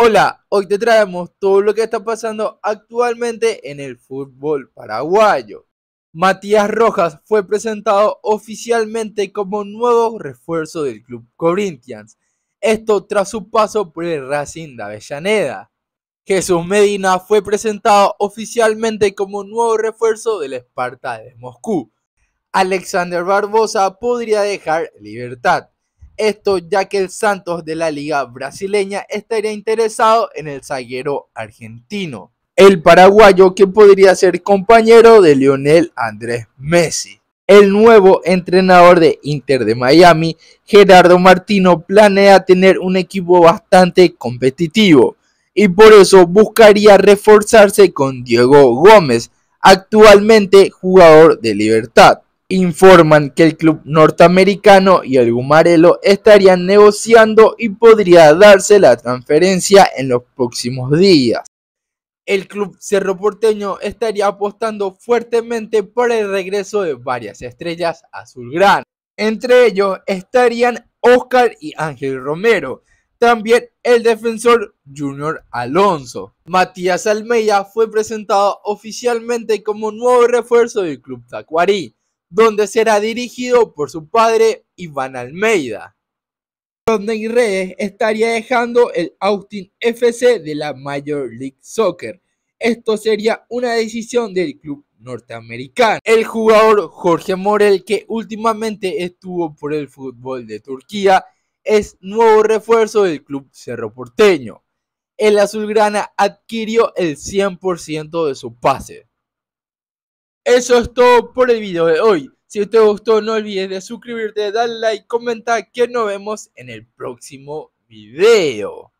Hola, hoy te traemos todo lo que está pasando actualmente en el fútbol paraguayo. Matías Rojas fue presentado oficialmente como nuevo refuerzo del club Corinthians. Esto tras su paso por el Racing de Avellaneda. Jesús Medina fue presentado oficialmente como nuevo refuerzo del Esparta de Moscú. Alexander Barbosa podría dejar libertad. Esto ya que el Santos de la liga brasileña estaría interesado en el zaguero argentino, el paraguayo que podría ser compañero de Lionel Andrés Messi. El nuevo entrenador de Inter de Miami, Gerardo Martino, planea tener un equipo bastante competitivo y por eso buscaría reforzarse con Diego Gómez, actualmente jugador de Libertad informan que el club norteamericano y el Gumarelo estarían negociando y podría darse la transferencia en los próximos días. El club Cerro Porteño estaría apostando fuertemente por el regreso de varias estrellas azulgrana. Entre ellos estarían Oscar y Ángel Romero, también el defensor Junior Alonso. Matías Almeida fue presentado oficialmente como nuevo refuerzo del club Tacuarí donde será dirigido por su padre Iván Almeida. Rodney Reyes estaría dejando el Austin FC de la Major League Soccer. Esto sería una decisión del club norteamericano. El jugador Jorge Morel, que últimamente estuvo por el fútbol de Turquía, es nuevo refuerzo del club Cerro Porteño. El azulgrana adquirió el 100% de su pase. Eso es todo por el video de hoy. Si te gustó, no olvides de suscribirte, darle like, comentar que nos vemos en el próximo video.